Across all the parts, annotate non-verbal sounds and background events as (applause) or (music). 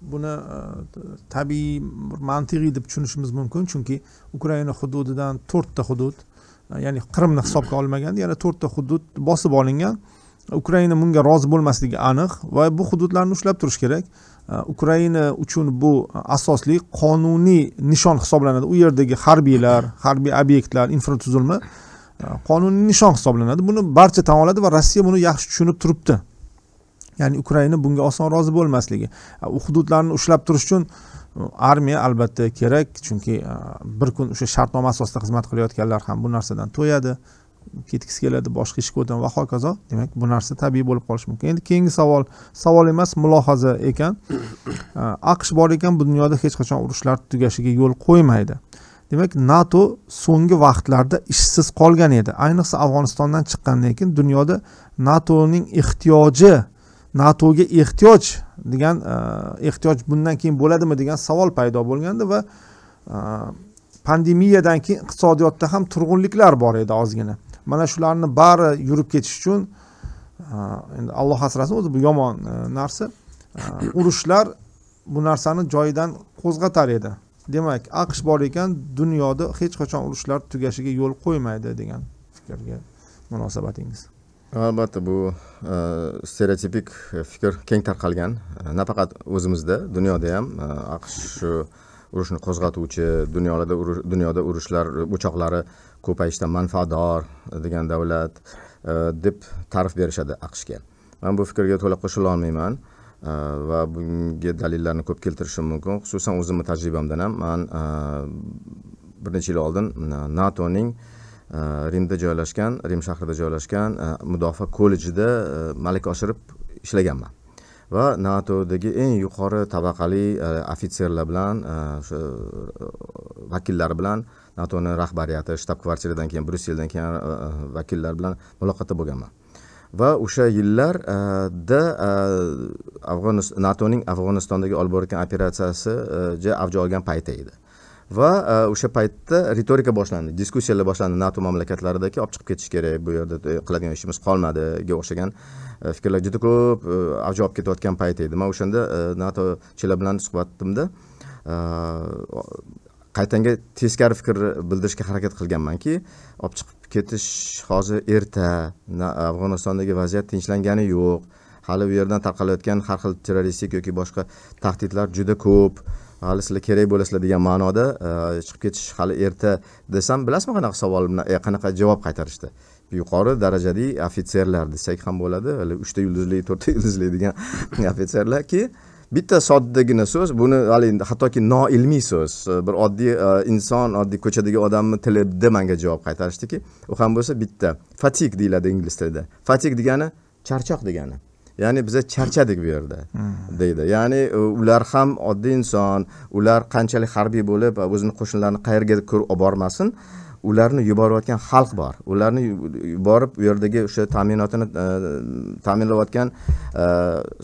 buni e, tabiiy mantiqiy deb tushunishimiz mumkin chunki ukraina hududidan to'rtta hudud e, ya'ni qrimni hisobga olmaganda yana to'rtta hudud bosib olingan ukraina bunga rozi bo'lmasligi aniq va bu hududlarni ushlab turish kerak e, ukraina uchun bu asosli qonuniy nishon hisoblanadi u yerdagi harbiylar harbiy obyektlar infratuzilma qonuniy nishon hisoblanadi buni barcha tan oladi va rossiya buni yaxshi tushunib turibdi ya'ni ukraina bunga oson rozi bo'lmasligi u hududlarni ushlab turish uchun armiya albatta kerak chunki bir kun o'sha shartnoma asosida xizmat qilayotganlar ham bu narsadan to'yadi ketgisi keladi boshqa ishga o'tadi va hokazo demak bu narsa tabiiy bo'lib qolishi mumkin endi keyingi savol savol emas mulohaza ekan aqsh bor ekan bu dunyoda hech qachon urushlar tugashiga yo'l qo'ymaydi demak nato so'nggi vaqtlarda ishsiz qolgan edi ayniqsa afg'onistondan chiqqandan keyin dunyoda natoning ehtiyoji natoga ehtiyoj degan e, ehtiyoj bundan keyin bo'ladimi degan savol paydo bo'lgandi va e, pandemiyadan keyin iqtisodiyotda ham turg'unliklar bor edi ozgina mana shularni bari yurib ketish uchun e, endi alloh asrasin o'zi bu yomon narsa urushlar bu narsani joyidan qo'zg'atar edi demak aqsh bor ekan dunyoda hech qachon urushlar tugashiga yo'l qo'ymaydi degan fikrga munosabatingiz albatta bu e, stereotipik fikr keng tarqalgan e, nafaqat o'zimizda dunyoda ham e, aqsh shu urushni qo'zg'atuvchi dunyoda dunyoda urushlar o'choqlari ko'payishdan manfaatdor degan davlat deb ta'rif berishadi aqshga man bu fikrga to'la qo'shilolmayman va bunga dalillarni ko'p keltirishim mumkin xususan o'zimni tajribamdan ham man bir necha yil oldin natoning Э, rimda joylashgan rim shahrida joylashgan э, mudofaa kollejida э, malaka oshirib ishlaganman va natodagi eng yuqori tabaqali e, ofitserlar bilan o'sha e, e, vakillari bilan natoni rahbariyati shtab kvartiradan keyin bryusseldan keyin vakillar bilan muloqotda bo'lganman va o'sha yillarda afg'oniston natoning afg'onistondagi olib borayotgan operatsiyasi avj olgan payti edi va e, o'sha paytda ritorika boshlandi diskussiyalar boshlandi nato mamlakatlaridagi olib chiqib ketish kerak bu yerda e, qiladigan ishimiz qolmadiga o'xshagan e, fikrlar juda ko'p avj olib ketayotgan payt edi man o'shanda natochilar bilan suhbatimda qaytanga teskari fikr bildirishga harakat qilganmanki olib chiqib ketish hozir erta afg'onistondagi vaziyat tinchlangani yo'q hali u yerdan tarqalayotgan har xil terroristik yoki boshqa tahdidlar juda ko'p hali sizlar kerak bo'lasizlar degan ma'noda e, chiqib ketish hali erta desam bilasizmi qanaqa savol e, qanaqa javob qaytarishdi yuqori darajali ofitserlar desak ham bo'ladi hali uchta yulduzli to'rtta (laughs) yulduzli degan (laughs) ofitserlarki bitta soddagina so'z buni hali hattoki noilmiy so'z e, bir oddiy inson oddiy ko'chadagi odamni tilida manga javob qaytarishdiki u ham bo'lsa bitta fatik deyiladi ingliz tilida fatik degani charchoq degani ya'ni biza charchadik bu yerda hmm. deydi ya'ni e, ular ham oddiy inson ular qanchalik harbiy bo'lib o'zini qo'shinlarini qayerga olib bormasin ularni yuborayotgan xalq bor ularni yuborib u yerdagi o'sha ta'minotini e, ta'minlayotgan e,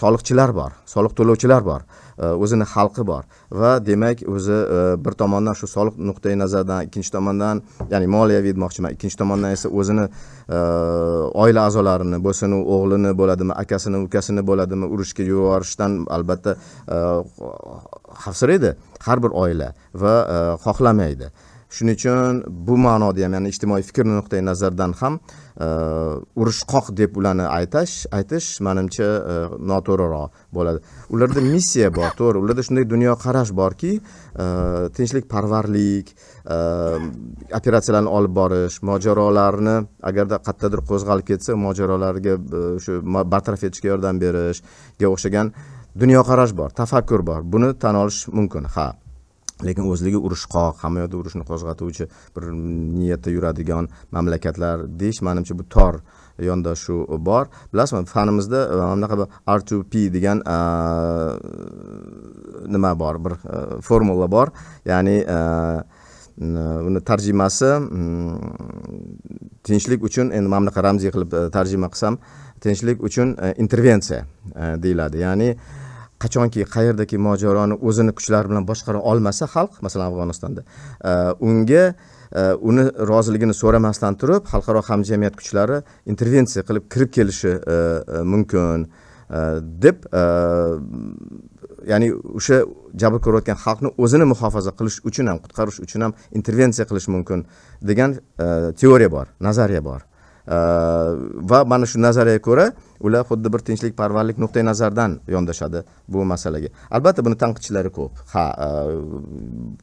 soliqchilar bor soliq to'lovchilar bor e, o'zini xalqi bor va demak o'zi bir tomondan shu soliq nuqtai nazaridan ikkinchi tomondan ya'ni moliyaviy demoqchiman ikkinchi tomondan esa o'zini oila a'zolarini bo'lsin u o'g'lini bo'ladimi akasini ukasini bo'ladimi urushga yuborishdan albatta xavfsiraydi har bir oila va xohlamaydi uh, shuning uchun bu ma'noda ham ya'ni ijtimoiy fikr nuqtai nazaridan ham e, urushqoq deb ularni aytash aytish manimcha e, noto'g'riroq bo'ladi ularda missiya bor to'g'ri ularda shunday dunyoqarash borki e, tinchlikparvarlik operatsiyalarni olib borish mojarolarni agarda qayerdadir qo'zg'alib ketsa mojarolarga shu bartaraf etishga yordam berishga o'xshagan dunyoqarash bor tafakkur bor buni tan olish mumkin ha lekin o'zligi urushqoq hamma yoqda urushni qo'zg'atuvchi bir niyatda yuradigan mamlakatlar deyish manimcha bu tor yondashuv bor bilasizmi fanimizda e, anaqa bir r to p degan e, nima bor bir e, formula bor ya'ni uni tarjimasi mm, tinchlik uchun endi mana bunaqa ramziy qilib tarjima qilsam tinchlik uchun intervensiya deyiladi ya'ni uh, qachonki qayerdaki mojaroni o'zini kuchlari bilan boshqara olmasa xalq masalan afg'onistonda e, unga e, uni roziligini so'ramasdan turib xalqaro hamjamiyat kuchlari intervensiya qilib kirib kelishi e, mumkin deb ya'ni o'sha jabr ko'rayotgan xalqni o'zini muhofaza qilish uchun ham qutqarish uchun ham intervensiya qilish mumkin degan teoriya bor nazariya bor Э, va mana shu nazariyaga ko'ra ular xuddi bir tinchlik parvarlik nuqtai nazaridan yondashadi bu masalaga albatta buni tanqidchilari ko'p ha e,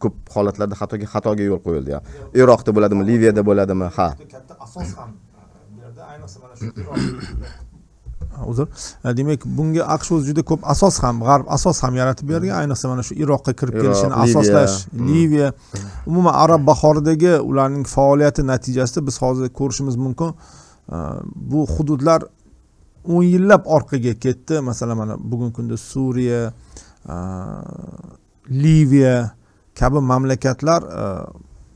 ko'p holatlarda xatoga xatoga yo'l qo'yildi ham iroqda bo'ladimi liviyada bo'ladimi ha katta asos ham e, bu yerda ayniqsa mana shu uzr e, demak bunga aqsh o'zi juda ko'p asos ham g'arb asos ham yaratib bergan hmm. ayniqsa mana shu iroqqa kirib kelishini asoslash hmm. liviya hmm. umuman arab bahoridagi ularning faoliyati natijasida biz hozir ko'rishimiz mumkin e, bu hududlar o'n yillab orqaga ketdi masalan mana bugungi kunda suriya e, liviya kabi mamlakatlar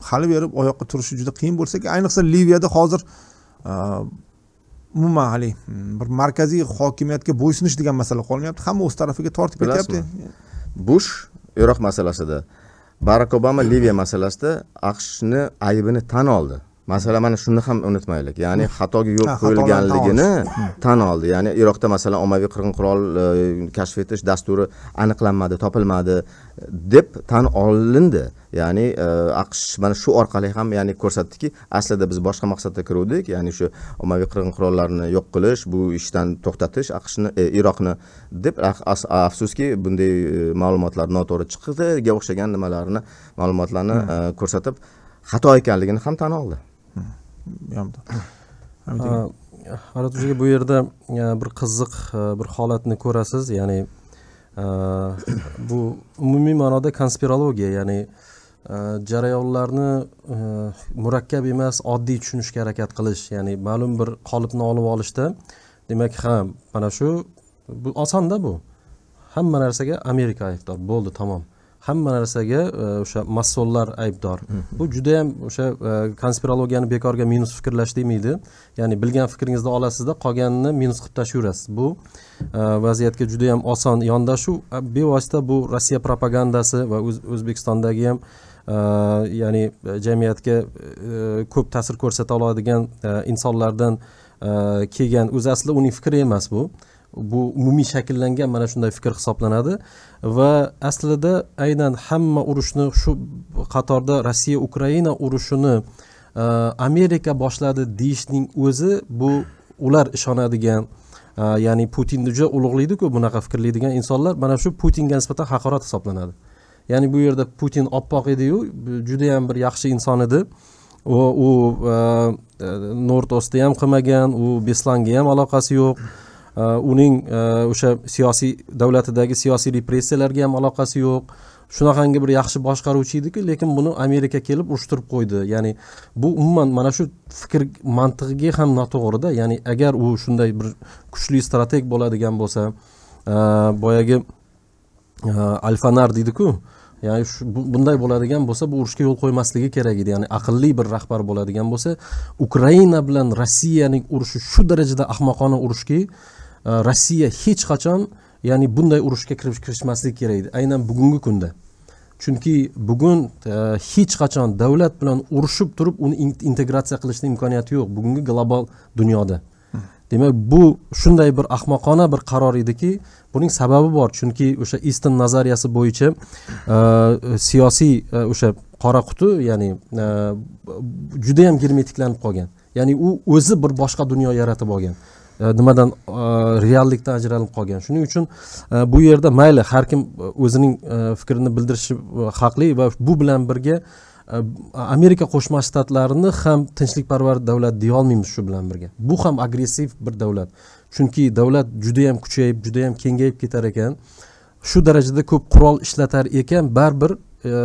hali berib oyoqqa turishi juda qiyin bo'lsa ayniqsa liviyada hozir umuman haligi hmm, bir markaziy hokimiyatga bo'ysunish degan masala qolmayapti hamma o'z tarafiga tortib ketyapti bush iroq masalasida barak obama liviya masalasida aqshni aybini tan oldi masalan mana shuni ham unutmaylik ya'ni mm. xatoga yo'l qo'yilganligini mm. tan oldi ya'ni iroqda masalan ommaviy qirg'in qurol e, kashf etish dasturi aniqlanmadi topilmadi deb tan olindi ya'ni e, aqsh mana shu orqali ham ya'ni ko'rsatdiki aslida biz boshqa maqsadda kiruvdik ya'ni shu ommaviy qirg'in qurollarni yo'q qilish bu ishdan to'xtatish aqshni e, iroqni deb afsuski bunday ma'lumotlar noto'g'ri chiqdiga o'xshagan nimalarni ma'lumotlarni mm. ko'rsatib xato ekanligini ham tan oldi (coughs) arat ukaga bu yerda e, bir qiziq e, bir holatni ko'rasiz ya'ni e, bu umumiy ma'noda konspirologiya ya'ni jarayonlarni murakkab emas oddiy tushunishga harakat qilish ya'ni ma'lum bir qolipni olib olishda demak ha mana shu bu osonda bu hamma narsaga amerika aybdor bo'ldi tamom hamma narsaga e, o'sha massonlar aybdor bu juda ham o'sha e, konspirologiyani bekorga minus fikrlash demaydi ya'ni bilgan fikringizni olasizda qolganini minus qilib tashlayverasiz bu e, vaziyatga juda ham oson yondashuv bevosita bu rossiya propagandasi va o'zbekistondagi ham ya'ni jamiyatga ko'p ta'sir ko'rsata oladigan insonlardan kelgan o'zi aslida uning fikri emas bu bu umumiy shakllangan mana shunday fikr hisoblanadi va aslida aynan hamma urushni shu qatorda rossiya ukraina urushini e, amerika boshladi deyishning o'zi bu ular ishonadigan e, ya'ni putinni juda ulug'laydiku bunaqa fikrlaydigan insonlar mana shu putinga nisbatan haqorat hisoblanadi ya'ni bu yerda putin oppoq ediyu judayam bir yaxshi inson edi u u e, nord ham qilmagan u beslanga ham aloqasi yo'q uning э, э, o'sha siyosiy davlatidagi siyosiy repressiyalarga ham aloqasi yo'q shunaqangi bir yaxshi boshqaruvchi ediku lekin buni amerika kelib urushtirib qo'ydi ya'ni bu umuman mana shu fikr mantig'iga ham noto'g'rida ya'ni agar u shunday bir kuchli strateg bo'ladigan bo'lsa e, boyagi e, alfanar deydiku uh, ya'ni shu bunday bo'ladigan bo'lsa bu urushga yo'l qo'ymasligi kerak edi ya'ni aqlli bir rahbar bo'ladigan bo'lsa ukraina bilan rossiyaning urushi shu darajada ahmoqona urushki e, rossiya hech qachon ya'ni bunday urushga kirishmasligi kerak edi aynan bugungi kunda chunki bugun e, hech qachon davlat bilan urushib turib uni integratsiya qilishni imkoniyati yo'q bugungi global dunyoda demak bu shunday bir ahmoqona bir qaror ediki buning sababi bor chunki o'sha istin nazariyasi bo'yicha e, siyosiy e, o'sha qora quti ya'ni e, judayam germetiklanib qolgan ya'ni u o'zi bir boshqa dunyo yaratib olgan nimadan reallikdan ajralib qolgan shuning uchun bu yerda mayli har kim o'zining fikrini bildirishi haqli va bu bilan birga amerika э, qo'shma shtatlarini ham tinchlikparvar davlat deyolmaymiz shu bilan birga bu ham agressiv bir davlat chunki davlat judayam kuchayib judayam kengayib ketar ekan shu darajada ko'p qurol ishlatar ekan baribir e,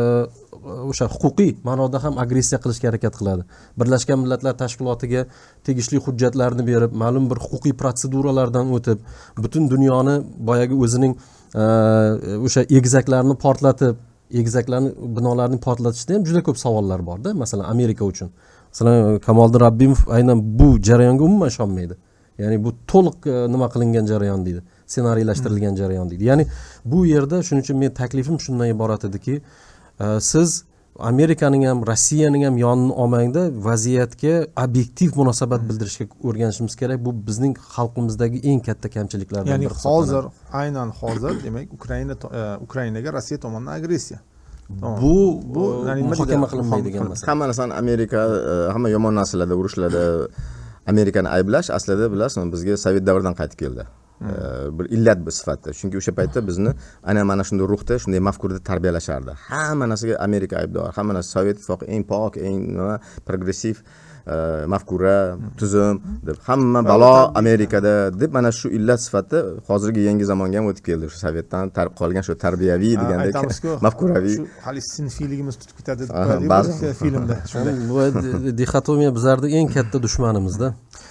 o'sha huquqiy ma'noda ham agressiya qilishga harakat qiladi birlashgan millatlar tashkilotiga tegishli hujjatlarni berib ma'lum bir huquqiy protseduralardan o'tib butun dunyoni boyagi o'zining e, o'sha egizaklarini portlatib egizaklarni binolarni portlatishda ham juda ko'p savollar borda masalan amerika uchun masalan kamoliddin rabbimov aynan bu jarayonga umuman ishonmaydi ya'ni bu to'liq e, nima qilingan jarayon deydi ssenariylashtirilgan jarayon deydi ya'ni bu yerda shuning uchun meni taklifim shundan iborat ediki e, siz amerikaning ham rossiyaning ham yonini olmangda vaziyatga obyektiv munosabat hmm. bildirishga o'rganishimiz kerak bu bizning xalqimizdagi eng katta kamchiliklardan ya'ni hozir aynan hozir demak ukraina e, ukrainaga rossiya tomonidan agressiya bu bu muhokama qilinmaydigan masala hamma narsani amerika e, hamma yomon narsalarda urushlarda amerikani ayblash aslida bilasizmi bizga sovet davridan qaytib keldi bir illat bu sifatda chunki o'sha paytda bizni ana mana shunday ruhda shunday mafkurada tarbiyalashardi hamma narsaga amerika aybdor hamma narsa sovet ittifoqi eng pok eng nima progressiv э, mafkura tuzum deb hamma balo amerikada deb mana shu illat sifatida hozirgi yangi zamonga ham o'tib keldi shu sovetdan qolgan shu tarbiyaviy degandek (laughs) mafkuraviy hali sinfiyligimiz tutib ketadi deb ba'zi filmda shunday dixotomiya bizlarni eng katta dushmanimizda